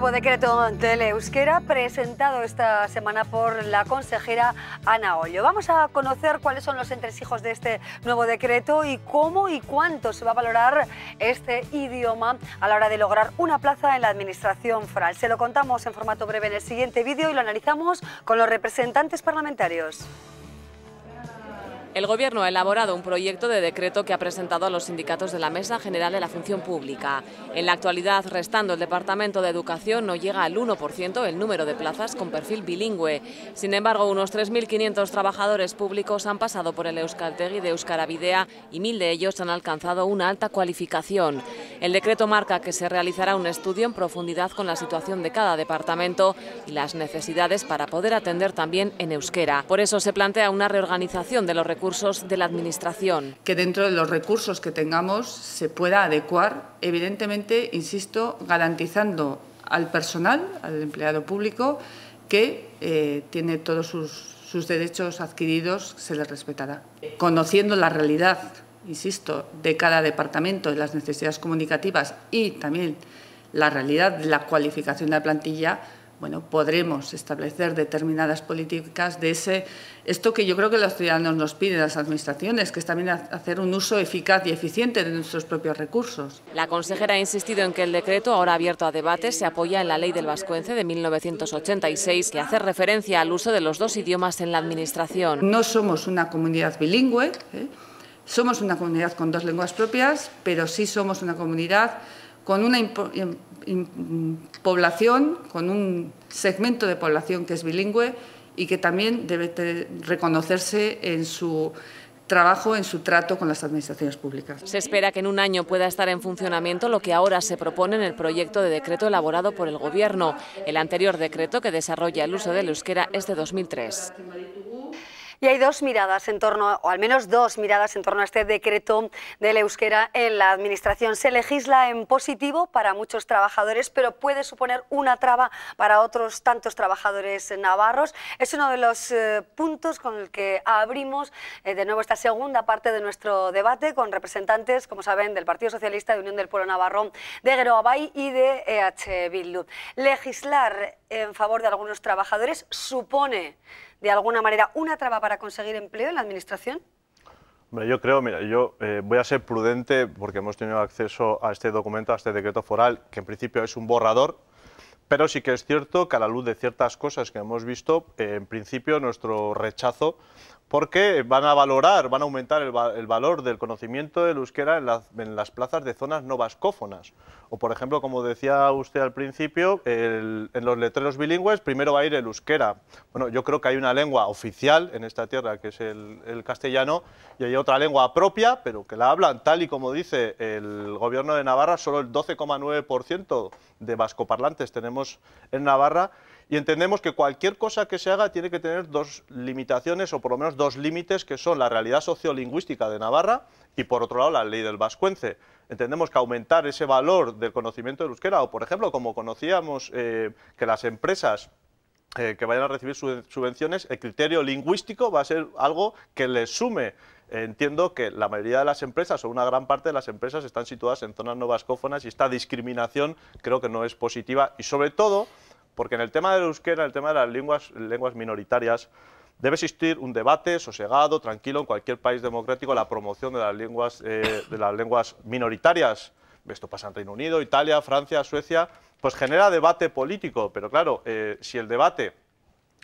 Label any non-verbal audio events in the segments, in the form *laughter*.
nuevo decreto la Euskera presentado esta semana por la consejera Ana Ollo. Vamos a conocer cuáles son los entresijos de este nuevo decreto y cómo y cuánto se va a valorar este idioma a la hora de lograr una plaza en la administración foral. Se lo contamos en formato breve en el siguiente vídeo y lo analizamos con los representantes parlamentarios. El Gobierno ha elaborado un proyecto de decreto que ha presentado a los sindicatos de la Mesa General de la Función Pública. En la actualidad, restando el Departamento de Educación, no llega al 1% el número de plazas con perfil bilingüe. Sin embargo, unos 3.500 trabajadores públicos han pasado por el Euskaltegui de Euskaravidea y mil de ellos han alcanzado una alta cualificación. El decreto marca que se realizará un estudio en profundidad con la situación de cada departamento y las necesidades para poder atender también en euskera. Por eso se plantea una reorganización de los recursos de la Administración. Que dentro de los recursos que tengamos se pueda adecuar, evidentemente, insisto, garantizando al personal, al empleado público, que eh, tiene todos sus, sus derechos adquiridos, se les respetará. Conociendo la realidad, insisto, de cada departamento, de las necesidades comunicativas y también la realidad de la cualificación de la plantilla, bueno, podremos establecer determinadas políticas de ese, esto que yo creo que los ciudadanos nos piden las administraciones, que es también hacer un uso eficaz y eficiente de nuestros propios recursos. La consejera ha insistido en que el decreto, ahora abierto a debate, se apoya en la ley del vascuence de 1986, que hace referencia al uso de los dos idiomas en la administración. No somos una comunidad bilingüe, ¿eh? somos una comunidad con dos lenguas propias, pero sí somos una comunidad con una población, con un segmento de población que es bilingüe y que también debe reconocerse en su trabajo en su trato con las administraciones públicas. Se espera que en un año pueda estar en funcionamiento lo que ahora se propone en el proyecto de decreto elaborado por el Gobierno. El anterior decreto que desarrolla el uso del euskera es de 2003. Y hay dos miradas en torno, o al menos dos miradas en torno a este decreto del euskera en la Administración. Se legisla en positivo para muchos trabajadores, pero puede suponer una traba para otros tantos trabajadores navarros. Es uno de los eh, puntos con el que abrimos eh, de nuevo esta segunda parte de nuestro debate con representantes, como saben, del Partido Socialista, de Unión del Pueblo Navarro, de Geroabay y de EH Bildu. Legislar en favor de algunos trabajadores supone, de alguna manera, una traba para conseguir empleo en la Administración? yo creo, mira, yo eh, voy a ser prudente porque hemos tenido acceso a este documento, a este decreto foral, que en principio es un borrador, pero sí que es cierto que a la luz de ciertas cosas que hemos visto, eh, en principio nuestro rechazo porque van a valorar, van a aumentar el, valor del conocimiento del euskera en, las plazas de zonas no vascófonas. O, por ejemplo, como decía usted al principio, en los letreros bilingües primero va a ir el euskera. Bueno, yo creo que hay una lengua oficial en esta tierra, que es el, el castellano, y hay otra lengua propia, pero que la hablan, tal y como dice el gobierno de Navarra, solo el 12,9% de vascoparlantes tenemos en Navarra, y entendemos que cualquier cosa que se haga tiene que tener dos limitaciones o por lo menos dos límites que son la realidad sociolingüística de Navarra y por otro lado la ley del vascuence. Entendemos que aumentar ese valor del conocimiento del euskera o por ejemplo como conocíamos eh, que las empresas eh, que vayan a recibir subvenciones, el criterio lingüístico va a ser algo que les sume. entiendo que la mayoría de las empresas o una gran parte de las empresas están situadas en zonas no vascófonas y esta discriminación creo que no es positiva y sobre todo porque en el tema del euskera, en el tema de las lenguas, minoritarias, debe existir un debate sosegado, tranquilo, en cualquier país democrático, la promoción de las lenguas, eh, de las lenguas minoritarias. Esto pasa en Reino Unido, Italia, Francia, Suecia, pues genera debate político, pero claro, eh, si el debate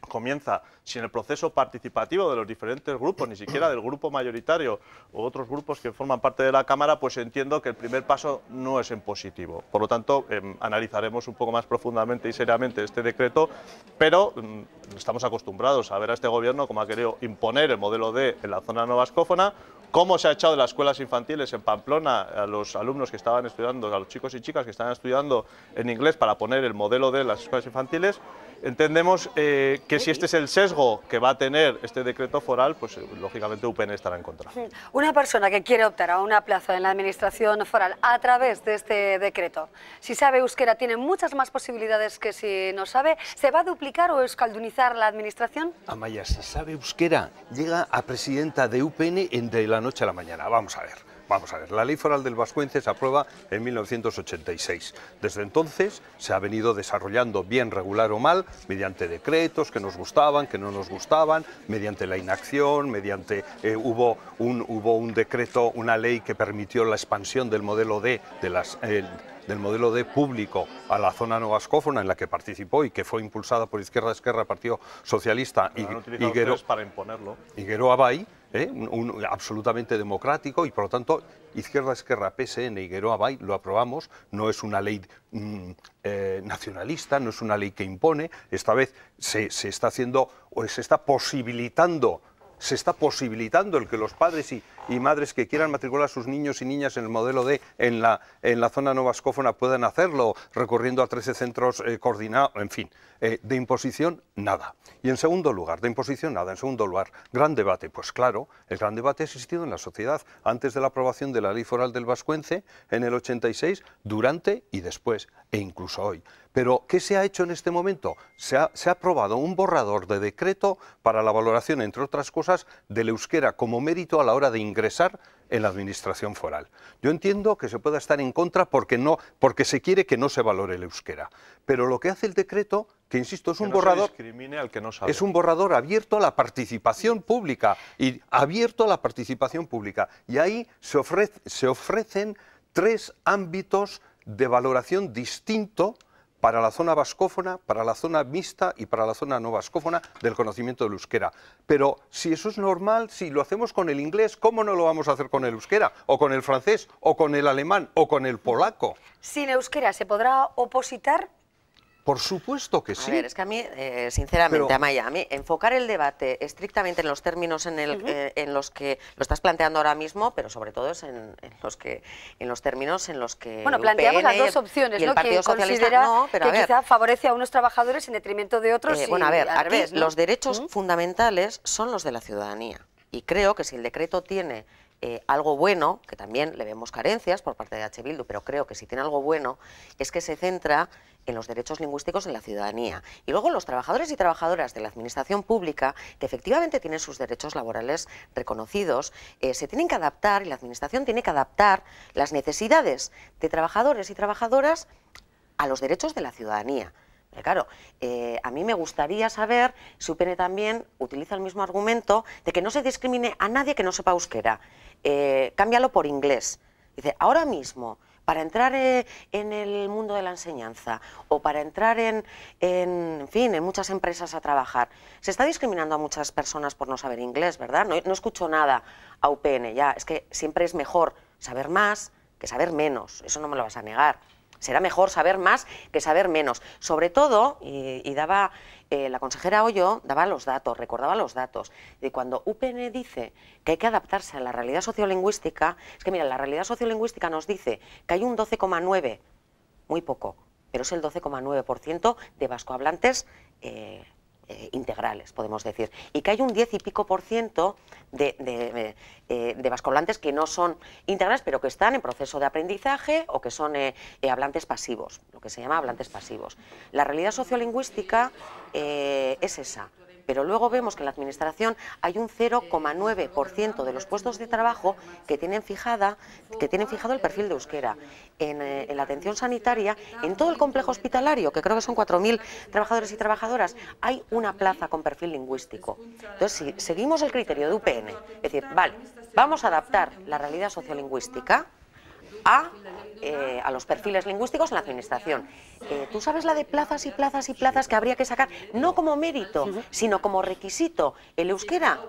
comienza si en el proceso participativo de los diferentes grupos, ni siquiera del grupo mayoritario u otros grupos que forman parte de la Cámara, pues entiendo que el primer paso no es en positivo. Por lo tanto, em, analizaremos un poco más profundamente y seriamente este decreto, pero mm, estamos acostumbrados a ver a este Gobierno como ha querido imponer el modelo D en la zona vascófona, cómo se ha echado de las escuelas infantiles en Pamplona a los alumnos que estaban estudiando, a los chicos y chicas que estaban estudiando en inglés para poner el modelo D en las escuelas infantiles. Entendemos eh, que si este es el sesgo que va a tener este decreto foral, pues eh, lógicamente UPN estará en contra. Una persona que quiere optar a una plaza en la administración foral a través de este decreto, si sabe euskera tiene muchas más posibilidades que si no sabe, ¿se va a duplicar o escaldunizar la administración? Amaya, si sabe euskera, llega a presidenta de UPN entre la noche a la mañana, vamos a ver. Vamos a ver, la ley foral del Vascuence se aprueba en 1986. Desde entonces se ha venido desarrollando bien, regular o mal, mediante decretos que nos gustaban, que no nos gustaban, mediante la inacción, mediante eh, hubo, un, decreto, una ley que permitió la expansión del modelo D de eh, del modelo público a la zona vascófona en la que participó y que fue impulsada por Izquierda Esquerra, Partido Socialista y Higuero, para imponerlo. Higuero Abay, ¿eh? absolutamente democrático y por lo tanto Izquierda Esquerra, PSN y lo aprobamos, no es una ley mm, eh, nacionalista, no es una ley que impone, esta vez se, se está haciendo o se está posibilitando se está posibilitando el que los padres y, madres que quieran matricular a sus niños y niñas en el modelo D en la, zona la zona puedan hacerlo, recurriendo a 13 centros eh, coordinados, en fin. Eh, de imposición, nada. Y en segundo lugar, de imposición, nada. En segundo lugar, gran debate. Pues claro, el gran debate ha existido en la sociedad antes de la aprobación de la ley foral del Vascuence en el 86, durante y después, e incluso hoy. Pero, ¿qué se ha hecho en este momento? Se ha, aprobado un borrador de decreto para la valoración, entre otras cosas, del euskera como mérito a la hora de ingresar en la administración foral. Yo entiendo que se pueda estar en contra porque, no, porque se quiere que no se valore el euskera. Pero lo que hace el decreto que insisto, es un borrador. Es un borrador abierto a la participación pública. Y abierto a la participación pública. Y ahí se, se ofrecen tres ámbitos de valoración distinto para la zona vascófona, para la zona mixta y para la zona no vascófona del conocimiento del euskera. Pero si eso es normal, si lo hacemos con el inglés, ¿cómo no lo vamos a hacer con el euskera? ¿O con el francés? ¿O con el alemán? ¿O con el polaco? ¿Sin euskera se podrá opositar? Por supuesto que sí. A ver, es que a mí, eh, sinceramente, Amaya, a mí enfocar el debate estrictamente en los términos eh, en, los que lo estás planteando ahora mismo, pero sobre todo es en, los que en los términos en los que bueno planteamos las dos opciones, ¿no? que que quizá favorece a unos trabajadores en detrimento de otros. Eh, bueno, a ver, a los derechos fundamentales son los de la ciudadanía y creo que si el decreto tiene eh, algo bueno, que también le vemos carencias por parte de H. Bildu, pero creo que si tiene algo bueno, es que se centra en los derechos lingüísticos en la ciudadanía. Y luego los trabajadores y trabajadoras de la administración pública, que efectivamente tienen sus derechos laborales reconocidos, eh, se tienen que adaptar y la administración tiene que adaptar las necesidades de trabajadores y trabajadoras a los derechos de la ciudadanía. Eh, claro, eh, a mí me gustaría saber si UPN también utiliza el mismo argumento de que no se discrimine a nadie que no sepa euskera. Eh, cámbialo por inglés. Dice, ahora mismo, para entrar en el mundo de la enseñanza o para entrar en, fin, en muchas empresas a trabajar, se está discriminando a muchas personas por no saber inglés, ¿verdad? No, no escucho nada a UPN, ya, es que siempre es mejor saber más que saber menos, eso no me lo vas a negar será mejor saber más que saber menos. Sobre todo, y, daba eh, la consejera Hoyo, daba los datos, recordaba los datos. Y cuando UPN dice que hay que adaptarse a la realidad sociolingüística, es que mira, la realidad sociolingüística nos dice que hay un 12,9, muy poco, pero es el 12,9% de vascohablantes eh, eh, integrales, podemos decir, y que hay un diez y pico por ciento de, de, eh, que no son integrales, pero que están en proceso de aprendizaje o que son eh, hablantes pasivos, lo que se llama hablantes pasivos. La realidad sociolingüística es esa, pero luego vemos que en la Administración hay un 0,9% de los puestos de trabajo que tienen, fijada, que tienen fijado el perfil de euskera. En, eh, en la atención sanitaria, en todo el complejo hospitalario, que creo que son 4.000 trabajadores y trabajadoras, hay una plaza con perfil lingüístico. Entonces, si seguimos el criterio de UPN, es decir, vale, vamos a adaptar la realidad sociolingüística, eh, a, los perfiles lingüísticos en la administración. Eh, Tú sabes la de plazas y plazas y plazas que habría que sacar, no como mérito, sino como requisito, el euskera.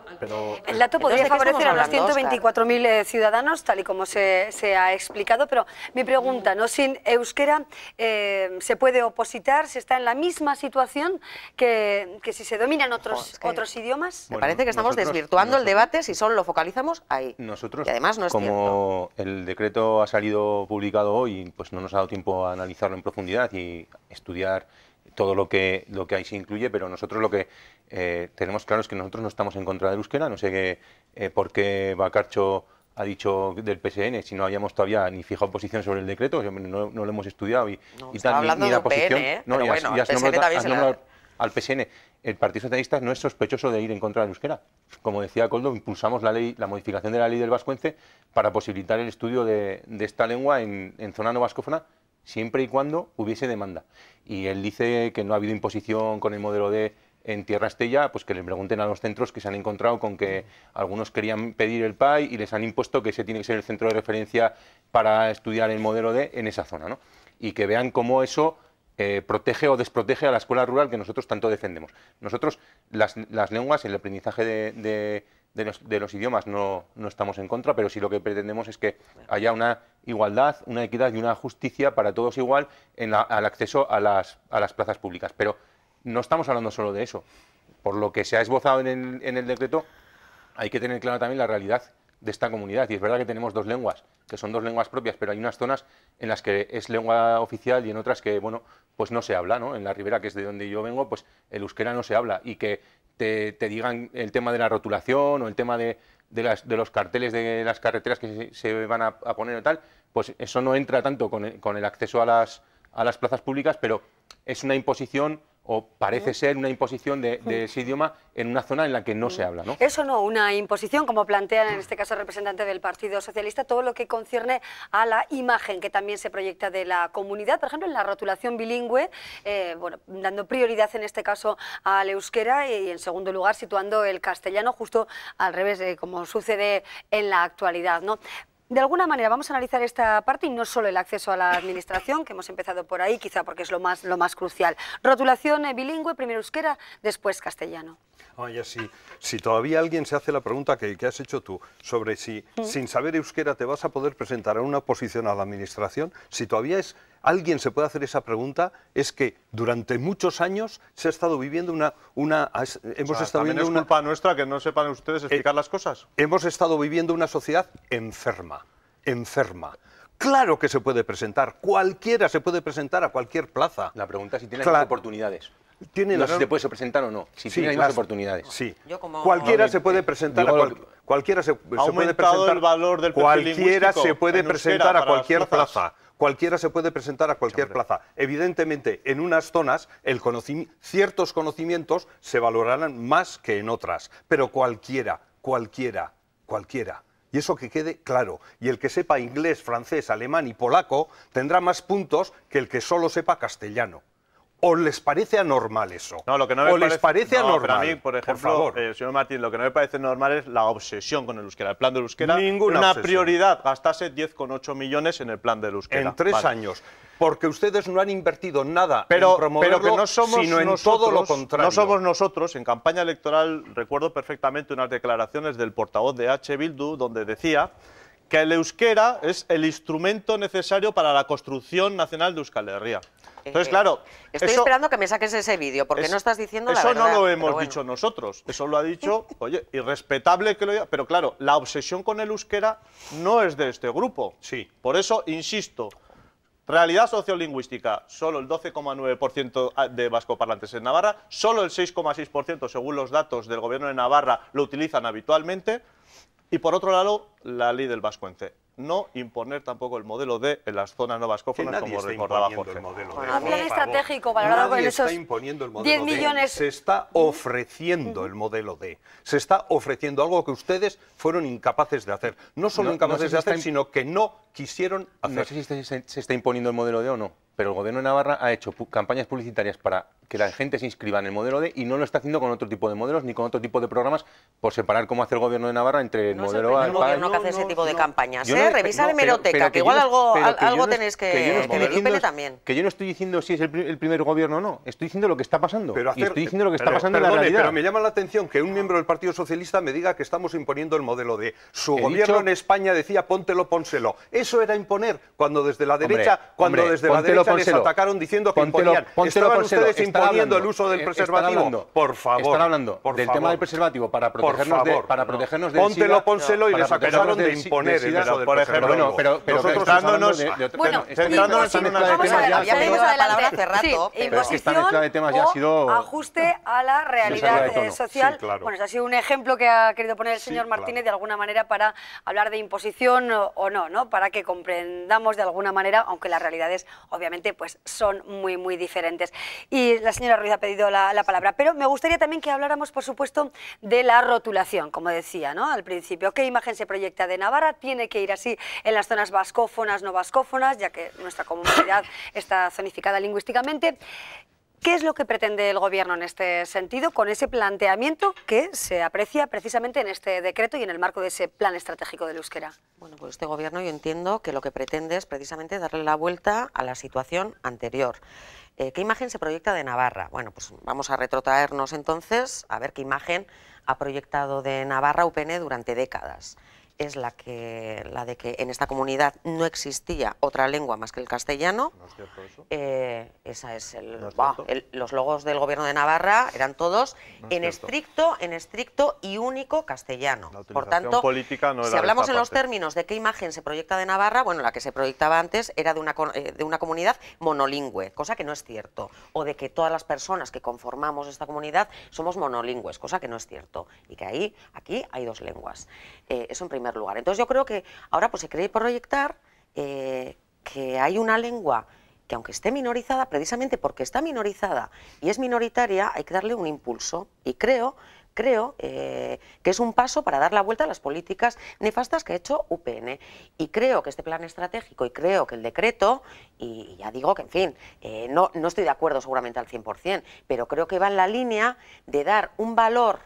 el dato podría favorecer a los 124.000 eh, ciudadanos, tal y como se, ha explicado, pero mi pregunta, ¿no? sin euskera se puede opositar, se está en la misma situación que, si se dominan otros, otros idiomas. Me parece que estamos desvirtuando el debate si solo lo focalizamos ahí. Nosotros, y además no es como el decreto salido publicado hoy, pues no nos ha dado tiempo a analizarlo en profundidad y estudiar todo lo que, lo que ahí se incluye, pero nosotros lo que eh, tenemos claro es que nosotros no estamos en contra del euskera, no sé qué, eh, por qué Bacarcho ha dicho del PSN, si no habíamos todavía ni fijado posición sobre el decreto, no, lo hemos estudiado y, tal, ni, la posición. ¿eh? y al PSN el Partido Socialista no es sospechoso de ir en contra de la euskera. Como decía Coldo, impulsamos la ley, la modificación de la ley del vascuence para posibilitar el estudio de, esta lengua en, zona no vascófona siempre y cuando hubiese demanda. Y él dice que no ha habido imposición con el modelo de en Tierra Estella, pues que le pregunten a los centros que se han encontrado con que algunos querían pedir el PAI y les han impuesto que ese tiene que ser el centro de referencia para estudiar el modelo D en esa zona, Y que vean cómo eso eh, protege o desprotege a la escuela rural que nosotros tanto defendemos. Nosotros, las, las lenguas, el aprendizaje de, los, idiomas no, estamos en contra, pero sí lo que pretendemos es que haya una igualdad, una equidad y una justicia para todos igual en al acceso a las, plazas públicas. Pero no estamos hablando solo de eso. Por lo que se ha esbozado en el, en el decreto, hay que tener clara también la realidad de esta comunidad. Y es verdad que tenemos dos lenguas, que son dos lenguas propias, pero hay unas zonas en las que es lengua oficial y en otras que, bueno, pues no se habla, ¿no? En la Ribera, que es de donde yo vengo, pues el euskera no se habla y que te, digan el tema de la rotulación o el tema de, los carteles de las carreteras que se, van a, poner o tal, pues eso no entra tanto con el, con el acceso a las, a las plazas públicas, pero es una imposición o parece ser una imposición de, ese idioma en una zona en la que no se habla. ¿no? Eso no, una imposición, como plantean en este caso el representante del Partido Socialista, todo lo que concierne a la imagen que también se proyecta de la comunidad, por ejemplo, en la rotulación bilingüe, eh, bueno, dando prioridad en este caso al euskera y, en segundo lugar situando el castellano justo al revés, de como sucede en la actualidad. ¿no? De alguna manera vamos a analizar esta parte y no solo el acceso a la administración, que hemos empezado por ahí, quizá porque es lo más, lo más crucial. Rotulación eh, bilingüe, primero euskera, después castellano y si, si todavía alguien se hace la pregunta que, has hecho tú sobre si mm. sin saber euskera te vas a poder presentar a una posición a la administración, si todavía es alguien se puede hacer esa pregunta, es que durante muchos años se ha estado viviendo una... una hemos estado viviendo es culpa nuestra que no sepan ustedes explicar eh, las cosas. Hemos estado viviendo una sociedad enferma, enferma. Claro que se puede presentar, cualquiera se puede presentar a cualquier plaza. La pregunta es si tienes las oportunidades. Tiene no sé si presentar o no, si sí, más oportunidades. Sí. Cualquiera se puede presentar a cualquiera se, puede presentar cualquiera se puede presentar a cualquier plaza. Cualquiera se puede presentar a cualquier plaza. Evidentemente, en unas zonas el ciertos conocimientos se valorarán más que en otras, pero cualquiera, cualquiera, cualquiera. Y eso que quede claro. Y el que sepa inglés, francés, alemán y polaco tendrá más puntos que el que solo sepa castellano. ¿O les parece anormal eso? No, lo que no me parece, les parece mí, por ejemplo, eh, señor Martín, lo que no me parece normal es la obsesión con el euskera. El plan de euskera Ninguna una prioridad. gastarse 10,8 millones en el plan de euskera. En tres años. Porque ustedes no han invertido nada en promoverlo, pero que no somos sino en todo lo contrario. No somos nosotros. En campaña electoral recuerdo perfectamente unas declaraciones del portavoz de H. Bildu donde decía que el euskera es el instrumento necesario para la construcción nacional de Euskal Herria. Entonces, eh, claro... Estoy esperando que me saques ese vídeo, porque no estás diciendo la verdad. Eso no lo hemos dicho nosotros, eso lo ha dicho, *laughs* oye, irrespetable que lo diga, pero claro, la obsesión con el euskera no es de este grupo. Sí. Por eso, insisto, Realidad sociolingüística, solo el 12,9% de vascoparlantes en Navarra, solo el 6,6% según los datos del gobierno de Navarra lo utilizan habitualmente, y por otro lado, la ley del vascuence. No imponer tampoco el modelo D en las zonas no vascófonas, como recordaba Jorge. El modelo D, está imponiendo el modelo D. Se está ofreciendo el modelo D. Se está ofreciendo algo que ustedes fueron incapaces de hacer. No solo incapaces de hacer, sino que no quisieron hacer. No sé si se está imponiendo el modelo D o no pero el gobierno de Navarra ha hecho campañas publicitarias para que la gente se inscriba en el modelo D y no lo está haciendo con otro tipo de modelos ni con otro tipo de programas por separar cómo hace el gobierno de Navarra entre el modelo A y el gobierno que hace ese tipo de campañas. ¿eh? Revisa No, Revisar hemeroteca, que igual algo, algo tenéis que... Que, también. que yo no estoy diciendo si es el, primer gobierno o no, estoy diciendo lo que está pasando. Pero y estoy diciendo lo que está pasando en la realidad. Pero me llama la atención que un miembro del Partido Socialista me diga que estamos imponiendo el modelo D. Su gobierno en España decía póntelo, pónselo. Eso era imponer cuando desde la derecha, cuando desde la derecha atacaron diciendo que imponían. ¿Estaban ustedes imponiendo el uso del eh, preservativo? por favor. Están hablando del tema del preservativo para protegernos, de, para protegernos no. pónselo y les acusaron de imponer por ejemplo, bueno, pero, centrándonos, en una de temas ya... Ya la palabra hace rato. Esta mezcla de temas ya ha sido... ajuste a la realidad eh, social. Bueno, ese ha sido un ejemplo que ha querido poner el señor Martínez de alguna manera para hablar de imposición o no, ¿no? Para que comprendamos de alguna manera, aunque la realidad es obviamente pues son muy, muy diferentes. Y la señora Ruiz ha pedido la, palabra, pero me gustaría también que habláramos, por supuesto, de la rotulación, como decía ¿no? al principio. ¿Qué imagen se proyecta de Navarra? ¿Tiene que ir así en las zonas vascófonas, no vascófonas, ya que nuestra comunidad está zonificada lingüísticamente? ¿Qué es lo que pretende el Gobierno en este sentido con ese planteamiento que se aprecia precisamente en este decreto y en el marco de ese plan estratégico del euskera? Bueno, pues este Gobierno yo entiendo que lo que pretende es precisamente darle la vuelta a la situación anterior. Eh, ¿Qué imagen se proyecta de Navarra? Bueno, pues vamos a retrotraernos entonces a ver qué imagen ha proyectado de Navarra UPN durante décadas es la, que, la de que en esta comunidad no existía otra lengua más que el castellano. ¿No es cierto eso? Eh, esa es el, los logos del gobierno de Navarra eran todos en estricto, en estricto y único castellano. Por tanto, si hablamos en los términos de qué imagen se proyecta de Navarra, bueno, la que se proyectaba antes era de una, eh, de una comunidad monolingüe, cosa que no es cierto, o de que todas las personas que conformamos esta comunidad somos monolingües, cosa que no es cierto, y que ahí, aquí hay dos lenguas. Eh, eso en primer lugar. Entonces yo creo que ahora pues, se cree proyectar eh, que hay una lengua que aunque esté minorizada, precisamente porque está minorizada y es minoritaria, hay que darle un impulso. Y creo, creo eh, que es un paso para dar la vuelta a las políticas nefastas que ha hecho UPN. Y creo que este plan estratégico y creo que el decreto, y, ya digo que, en fin, eh, no, no estoy de acuerdo seguramente al 100%, pero creo que va en la línea de dar un valor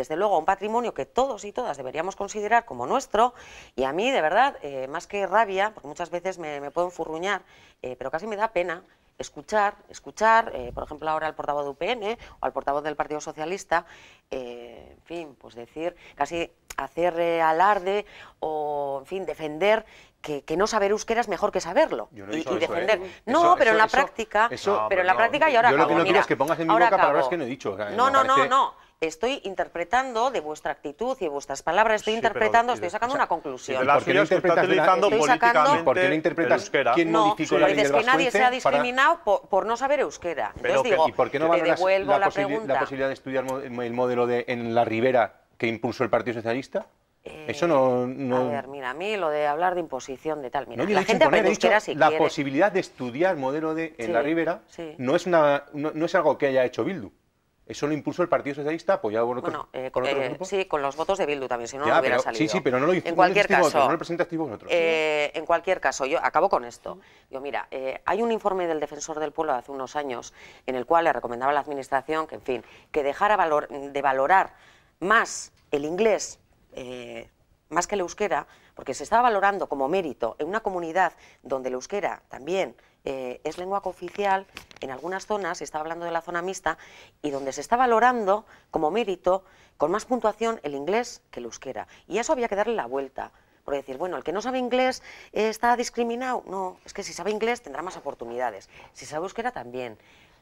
desde luego, un patrimonio que todos y todas deberíamos considerar como nuestro. Y a mí, de verdad, eh, más que rabia, porque muchas veces me, puedo enfurruñar, eh, pero casi me da pena escuchar, escuchar, eh, por ejemplo, ahora al portavoz de UPN o al portavoz del Partido Socialista, en fin, pues decir, casi hacer alarde o, en fin, defender que, no saber euskera es mejor que saberlo yo no y, defender. no, pero en la práctica, pero en la práctica y ahora yo lo que no quiero es que pongas en mi boca palabras que no he dicho. no, no, no, no estoy interpretando de vuestra actitud y de vuestras palabras, estoy interpretando, estoy sacando una conclusión. La no está utilizando estoy políticamente ¿Por qué no interpretas quién no, modificó la ley del que nadie se ha discriminado por, no saber euskera. ¿y por qué no valoras la, la, posibilidad de estudiar el modelo de, en la Ribera que impulsó el Partido Socialista? Eh, Eso no, no, A ver, mira, a mí lo de hablar de imposición de tal... la gente aprende euskera si La posibilidad de estudiar modelo de en la Ribera no, es una, no, es algo que haya hecho Bildu. Eso lo impulsó el Partido Socialista apoyado por otro, bueno, con eh, eh, Sí, con los votos de Bildu también, si no, no hubiera salido. Sí, sí, pero no lo hizo. En cualquier caso, no lo vosotros. Eh, en cualquier caso, yo acabo con esto. Yo, mira, eh, hay un informe del Defensor del Pueblo de hace unos años en el cual le recomendaba a la Administración que, en fin, que dejara valor, de valorar más el inglés, más que el euskera, porque se estaba valorando como mérito en una comunidad donde el euskera también eh, es lengua oficial en algunas zonas, se estaba hablando de la zona mixta, y donde se está valorando como mérito con más puntuación el inglés que el euskera. Y eso había que darle la vuelta. Por decir, bueno, el que no sabe inglés eh, está discriminado. No, es que si sabe inglés tendrá más oportunidades. Si sabe euskera también.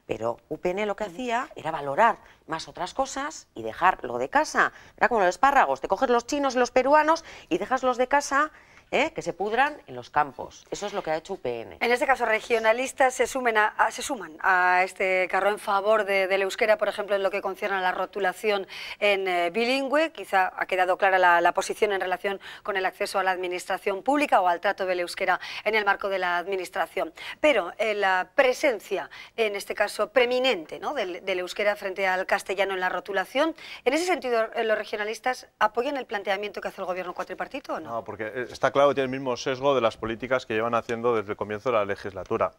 Pero UPN lo que hacía era valorar más otras cosas y dejar lo de casa. Era como los espárragos, te coges los chinos, los peruanos y dejas los de casa ¿eh? que se pudran en los campos. Eso es lo que ha hecho UPN. En este caso, regionalistas se, sumen a, se suman a este carro en favor de, la euskera, por ejemplo, en lo que concierne a la rotulación en eh, bilingüe. Quizá ha quedado clara la, posición en relación con el acceso a la administración pública o al trato la euskera en el marco de la administración. Pero eh, la presencia, en este caso, preeminente ¿no? del, euskera frente al castellano en la rotulación, en ese sentido, los regionalistas apoyan el planteamiento que hace el gobierno cuatripartito o no? No, porque está claro claro tiene el mismo sesgo de las políticas que llevan haciendo desde el comienzo de la legislatura.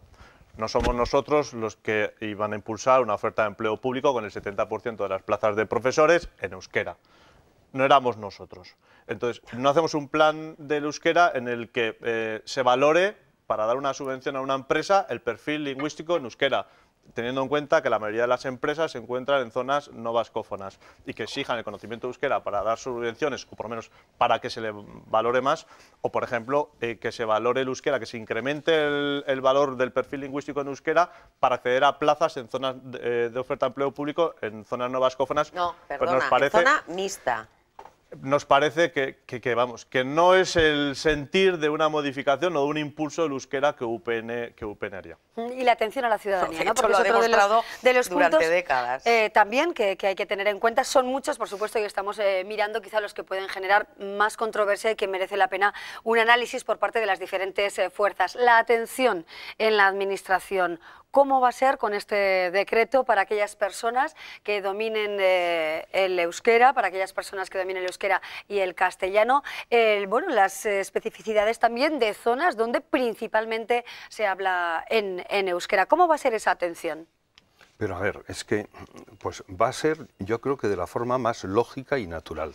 No somos nosotros los que iban a impulsar una oferta de empleo público con el 70% de las plazas de profesores en euskera. No éramos nosotros. Entonces, no hacemos un plan del euskera en el que eh, se valore para dar una subvención a una empresa el perfil lingüístico en euskera teniendo en cuenta que la mayoría de las empresas se encuentran en zonas no vascófonas y que exijan el conocimiento de euskera para dar subvenciones, o por lo menos para que se le valore más, o por ejemplo, eh, que se valore el euskera, que se incremente el, valor del perfil lingüístico en euskera para acceder a plazas en zonas de, eh, oferta de empleo público, en zonas no vascófonas. No, pues perdona, nos en zona mixta nos parece que, vamos, que no es el sentir de una modificación o de un impulso de euskera que UPN, que UPN haría. Y la atención a la ciudadanía, *laughs* ¿no? Porque lo es otro de los, durante décadas. Eh, también que, hay que tener en cuenta. Son muchos, por supuesto, y estamos eh, mirando quizá los que pueden generar más controversia y que merece la pena un análisis por parte de las diferentes eh, fuerzas. La atención en la administración, ¿Cómo va a ser con este decreto para aquellas personas que dominen eh, el euskera, para aquellas personas que dominen el euskera y el castellano? bueno, las especificidades también de zonas donde principalmente se habla en, euskera. ¿Cómo va a ser esa atención? Pero a ver, es que pues va a ser, yo creo que de la forma más lógica y natural.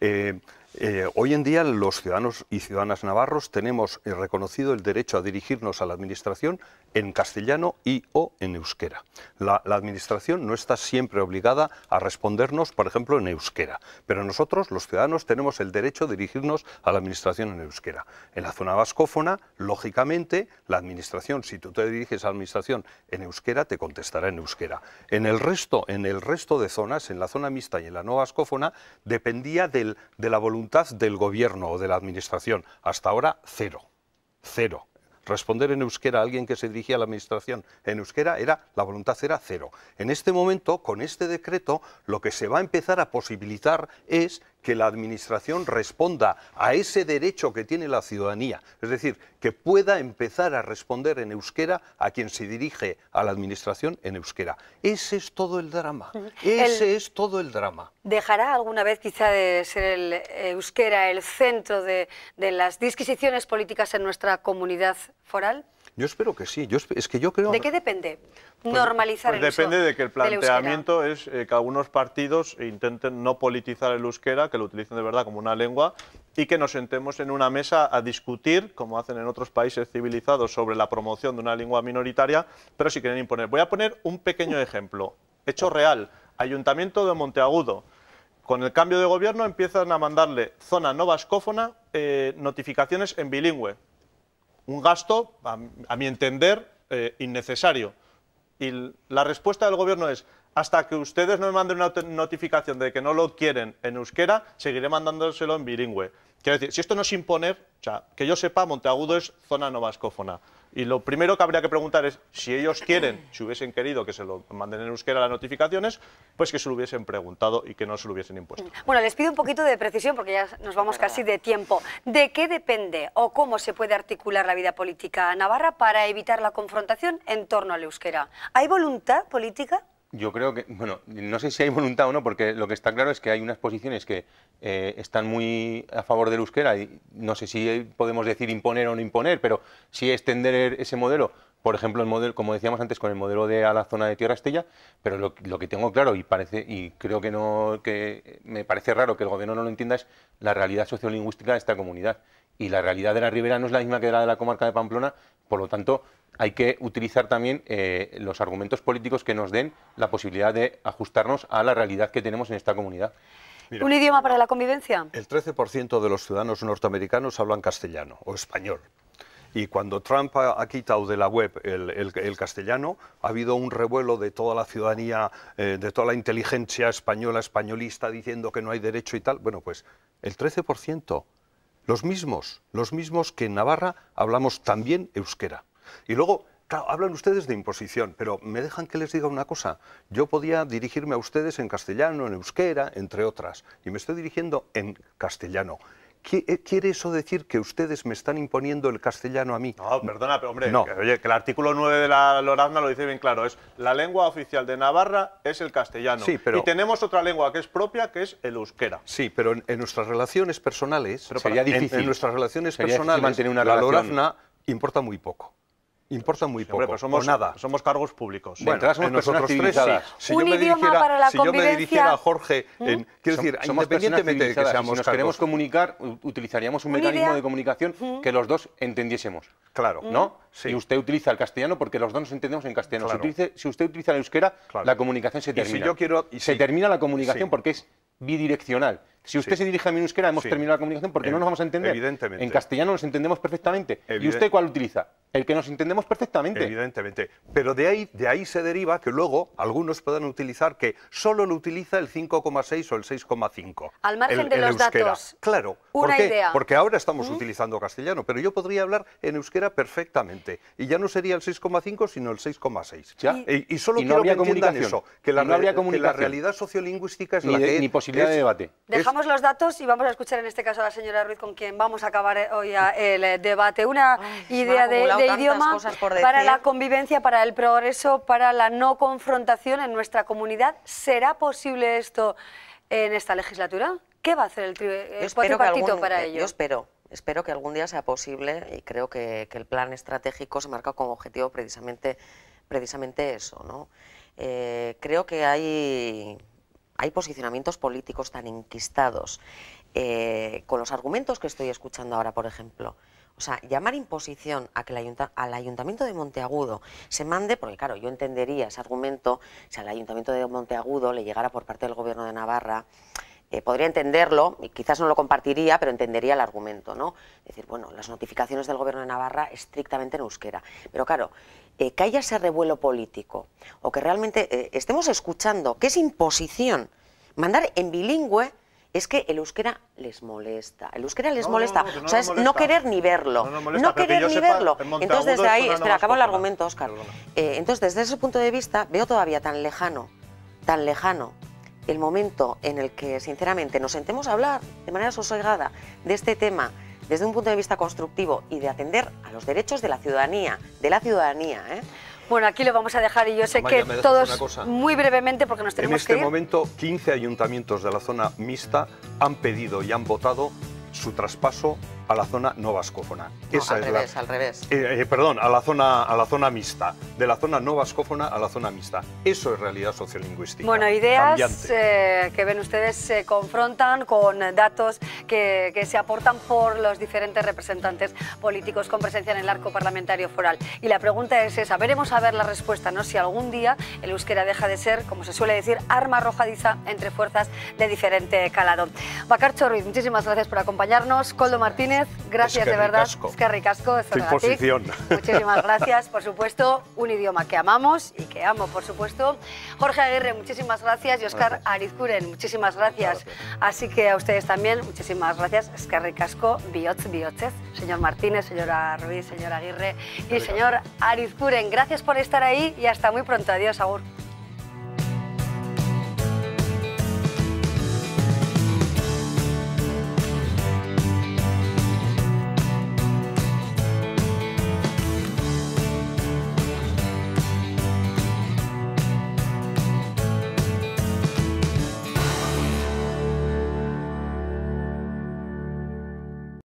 Eh, eh, hoy en día los ciudadanos y ciudadanas navarros tenemos reconocido el derecho a dirigirnos a la Administración en castellano y o en euskera. La, Administración no está siempre obligada a respondernos, por ejemplo, en euskera, pero nosotros, los ciudadanos, tenemos el derecho de dirigirnos a la Administración en euskera. En la zona vascófona, lógicamente, la Administración, si tú te diriges a la Administración en euskera, te contestará en euskera. En el resto, en el resto de zonas, en la zona mixta y en la no vascófona, dependía de la voluntad del gobierno o de la Administración. Hasta ahora, cero. Cero. Responder en euskera a alguien que se dirigía a la Administración en euskera era, la voluntad era cero. En este momento, con este decreto, lo que se va a empezar a posibilitar es que la Administración responda a ese derecho que tiene la ciudadanía, es decir, que pueda empezar a responder en euskera a quien se dirige a la Administración en euskera. Ese es todo el drama, ese es todo el drama. ¿Dejará alguna vez quizá de ser el euskera el centro de las disquisiciones políticas en nuestra comunidad foral? Yo espero que sí. Yo es que yo creo. ¿De qué depende? Pues, normalizar pues el el depende de que el planteamiento es eh, que algunos partidos intenten no politizar el euskera, que lo utilicen de verdad como una lengua y que nos sentemos en una mesa a discutir, como hacen en otros países civilizados, sobre la promoción de una lengua minoritaria, pero si quieren imponer. Voy a poner un pequeño ejemplo, hecho real. Ayuntamiento de Monteagudo. Con el cambio de gobierno empiezan a mandarle zona no vascófona eh, notificaciones en bilingüe un gasto, a, mi entender, eh, innecesario. Y la respuesta del Gobierno es, hasta que ustedes no me manden una notificación de que no lo quieren en euskera, seguiré mandándoselo en bilingüe. Quiero decir, si esto no es imponer, que yo sepa, Monteagudo es zona no vascófona. Y lo primero que habría que preguntar es si ellos quieren, si hubiesen querido que se lo manden en euskera las notificaciones, pues que se lo hubiesen preguntado y que no se lo hubiesen impuesto. Bueno, les pido un poquito de precisión porque ya nos vamos casi de tiempo. ¿De qué depende o cómo se puede articular la vida política navarra para evitar la confrontación en torno al euskera? ¿Hay voluntad política? Yo creo que, bueno, no sé si hay voluntad o no, porque lo que está claro es que hay unas posiciones que eh, están muy a favor del euskera y no sé si podemos decir imponer o no imponer, pero sí extender er, ese modelo, por ejemplo, el modelo, como decíamos antes, con el modelo de a la zona de Tierra Estella, pero lo, lo, que tengo claro y parece y creo que no que me parece raro que el gobierno no lo entienda es la realidad sociolingüística de esta comunidad y la realidad de la ribera no es la misma que la de la comarca de Pamplona, por lo tanto hay que utilizar también eh, los argumentos políticos que nos den la posibilidad de ajustarnos a la realidad que tenemos en esta comunidad. ¿Un idioma para la convivencia? El 13% de los ciudadanos norteamericanos hablan castellano o español. Y cuando Trump ha, quitado de la web el, castellano, ha habido un revuelo de toda la ciudadanía, eh, de toda la inteligencia española, españolista, diciendo que no hay derecho y tal. Bueno, pues el 13% los mismos, los mismos que en Navarra hablamos también euskera. Y luego, claro, hablan ustedes de imposición, pero me dejan que les diga una cosa. Yo podía dirigirme a ustedes en castellano, en euskera, entre otras, y me estoy dirigiendo en castellano. Eh, ¿Quiere eso decir que ustedes me están imponiendo el castellano a mí? No, perdona, pero hombre, que, eh, oye, que el artículo 9 de la Lorazna lo dice bien claro, es la lengua oficial de Navarra es el castellano. Sí, pero... Y tenemos otra lengua que es propia, que es el euskera. Sí, pero en, nuestras relaciones personales, sería difícil. En, nuestras relaciones personales, la Lorazna importa muy poco importa muy poco. somos, nada. somos cargos públicos. Bueno, Entonces, somos nosotros tres, si, yo me dirigiera, para la si yo me dirigiera a Jorge, ¿Mm? quiero decir, independientemente de que seamos si nos queremos comunicar, utilizaríamos un, mecanismo de comunicación que los dos entendiésemos. Claro. ¿No? Y usted utiliza el castellano porque los dos nos entendemos en castellano. Si, usted utiliza la euskera, la comunicación se termina. yo quiero, y se termina la comunicación porque es bidireccional. Si usted se dirige a mi euskera, hemos terminado la comunicación porque no nos vamos a entender. Evidentemente. En castellano nos entendemos perfectamente. ¿Y usted cuál utiliza? El que nos entendemos perfectamente. Evidentemente. Pero de ahí, de ahí se deriva que luego algunos puedan utilizar que solo lo utiliza el 5,6 o el 6,5. Al margen de los datos. Claro. Una idea. Porque ahora estamos ¿Mm? utilizando castellano, pero yo podría hablar en euskera perfectamente. Y ya no sería el 6,5, sino el 6,6. Y, y, solo no quiero que eso. Que la, la realidad sociolingüística es ni la de, Ni posibilidad de debate. Dejamos los datos y vamos a escuchar en este caso a la señora Ruiz, con quien vamos a acabar eh, hoy el eh, debate. Una idea de, idioma para la convivencia, para el progreso, para la no confrontación en nuestra comunidad. ¿Será posible esto en esta legislatura? ¿Qué va a hacer el, el eh, partido para ello? Yo espero. que algún día sea posible y creo que, el plan estratégico se marca como objetivo precisamente, precisamente eso. creo que hay hay posicionamientos políticos tan enquistados eh, con los argumentos que estoy escuchando ahora, por ejemplo. O sea, llamar imposición a que al Ayuntamiento de Monteagudo se mande, porque claro, yo entendería ese argumento si al Ayuntamiento de Monteagudo le llegara por parte del Gobierno de Navarra, eh, podría entenderlo, y quizás no lo compartiría, pero entendería el argumento, ¿no? Es decir, bueno, las notificaciones del Gobierno de Navarra estrictamente en euskera. Pero claro, eh, que haya ese revuelo político o que realmente eh, estemos escuchando que es imposición mandar en bilingüe es que el euskera les molesta. El euskera les molesta. o sea, es no querer ni verlo. No, querer ni verlo. Entonces, desde ahí, espera, acabo el argumento, Oscar. Eh, entonces, desde ese punto de vista, veo todavía tan lejano, tan lejano, el momento en el que, sinceramente, nos sentemos a hablar de manera sosegada de este tema desde un punto de vista constructivo y de atender a los derechos de la ciudadanía, de la ciudadanía. ¿eh? Bueno, aquí lo vamos a dejar y yo sé que todos muy brevemente porque nos tenemos que En este momento 15 ayuntamientos de la zona mixta han pedido y han votado su traspaso a la zona no vascófona. al revés, al revés. Eh, eh, perdón, a la, zona, a la zona mixta. De la zona no vascófona a la zona mixta. Eso es realidad sociolingüística. Bueno, ideas eh, que ven ustedes se confrontan con datos que, que, se aportan por los diferentes representantes políticos con presencia en el arco parlamentario foral. Y la pregunta es esa. Veremos a ver la respuesta, ¿no? Si algún día el euskera deja de ser, como se suele decir, arma arrojadiza entre fuerzas de diferente calado. Bacarcho Ruiz, muchísimas gracias por acompañarnos. Coldo Martínez gracias de verdad. Ricasco. Es que *laughs* Muchísimas gracias, por supuesto, un idioma que amamos y que amo, por supuesto. Jorge Aguirre, muchísimas gracias y Oscar Arizcuren, muchísimas gracias. Así que a ustedes también, muchísimas gracias. Es Casco, ricasco, señor Martínez, señora Ruiz, señor Aguirre y señor Arizcuren. Gracias por estar ahí y hasta muy pronto. Adiós, Agur.